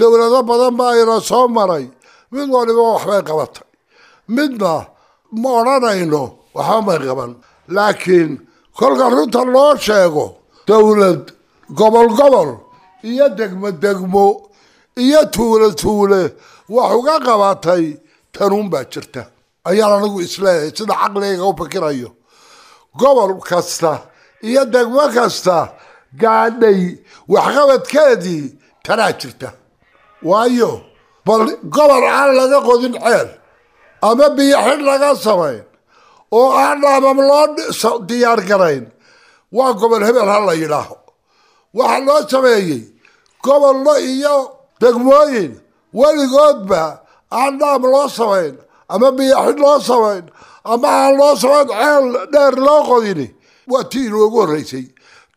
dowlado badan ba ayna soo maray mid waliba waxbay qabatay midna ma odhanayno waxbamay qaban laakiin kolka runta loo sheego dowlad gobol gobol iyo degmo degmo iyo tuule tuule wax uga qabatay tanuun baa jirta ayaan anigu isleeyahay sida caqligayga u fikirayo gobol kasta iyo degmo kasta gaadhay waxqabadkeedii tanaa jirta waayo bal gobol aan laga qodin ceel ama biyo xidh laga samayn oo aan dhaabam loo diyaar garayn waa gobol hebel ha la yidhaaho waxaa loo sameeyey gobollo iyo degmooyin weligoodba aan dhaam loo samayn ama biyo xidh loo samayn ama aan loo samayn ceel dheer loo qodini waa tii inoogu horraysay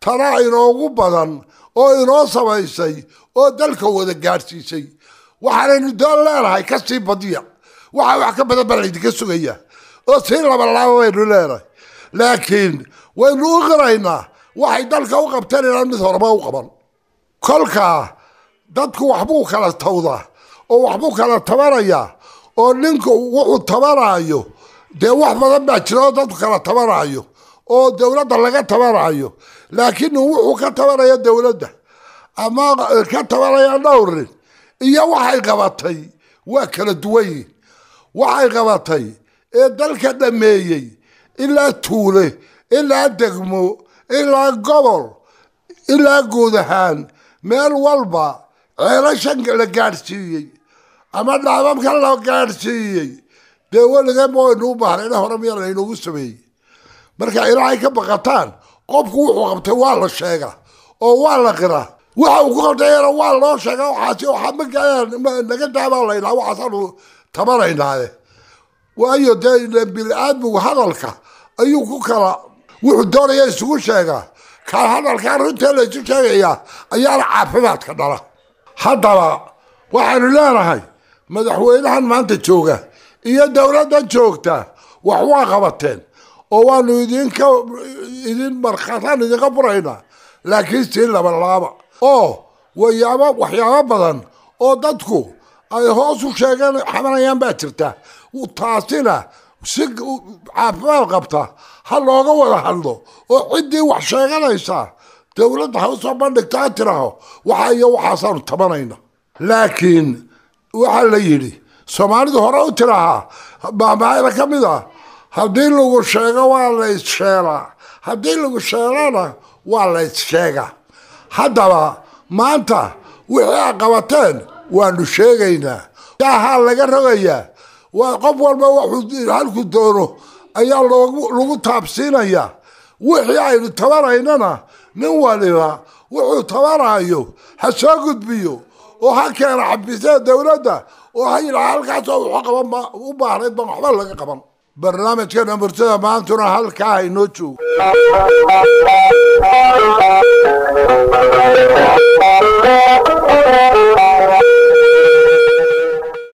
tanaa inoogu badan oo inoo samaysay oo dalka wada gaadhsiisay waxaanaynu doon leenahay kasii badiya waxa wax ka badan baa laydinka sugaya oo sii labalaaba baynu leenahay laakiin waynu u qiraynaa waxay dalka u qabteen inaan mid horeba u qaban kolkaa dadku waxbuu kala tawdaa oo waxbuu kala tabanayaa oo ninku wuxuu tabanaayo dee wax badan baa jira oo dadku kala tabanaayo oo dowladda laga tabanaayo laakiin wuxuu ka tabanaya dowladda ama eh, ka tabanaya dhowr iyo waxay qabatay waa kala duwan yihin waxay qabatay ee dalka dhameeyey ilaa tuule ilaa degmo ilaa gobol ilaa guud ahaan meel walba ceelashan la gaadhsiiyey ama dhaababka la gaadhsiiyey dee weligaba waynu u bahnayna hore miyar laynogu sameeyey marka ilaahay ka baqataan qofku wuxuu qabtay waa la sheega oo waa la qiraa waxa uu ku qaldayana waa loo sheega waxaasi waxaa markaa naga daabaa waxaasaanu tabanaynaade waayo dee bini-aadmigu hadalka ayuu ku kala wuxuu doonaya isugu sheegaa kaan hadalkaa runta laysu sheegayaa ayaana caafimaadka dhala haddaba waxaanu leenahay madaxweynahan maanta jooga iyo dowladdan joogta wax waa qabateen oo waanu idinka idin markhataan idinka furaynaa laakiin sii laba laaba oo wayaabo waxyaabo badan oo dadku ay hoos u sheegeen xabanayaan baa jirta taasina si caafimaad qabta ha looga wada hadlo oo ciddii wax sheeganaysa dowladda ha usoo bandhigta ha tiraho waxa iyo waxaasaanu tabanayna laakiin waxaa la yidhi soomaalidu hore u tirahaa maamaayada ka mid a ah, haddii lagu sheego waa la issheelaa haddii lagu sheelana waa la issheegaa haddaba maanta wixii a qabateen waanu sheegaynaa daahaa laga rogayaa qof walba wuxuu halku doono ayaa lagu taabsiinayaa wixii aynu tabanaynana nin waliba wuxuu tabanaayo ha soo gudbiyo oo ha keena xabisee dowladda oo ha yidhaha halkaasoo wuxuu u baahnayd baan waxba laga qaban barnaamijkana murtada maantuna halkaa haynoo joogo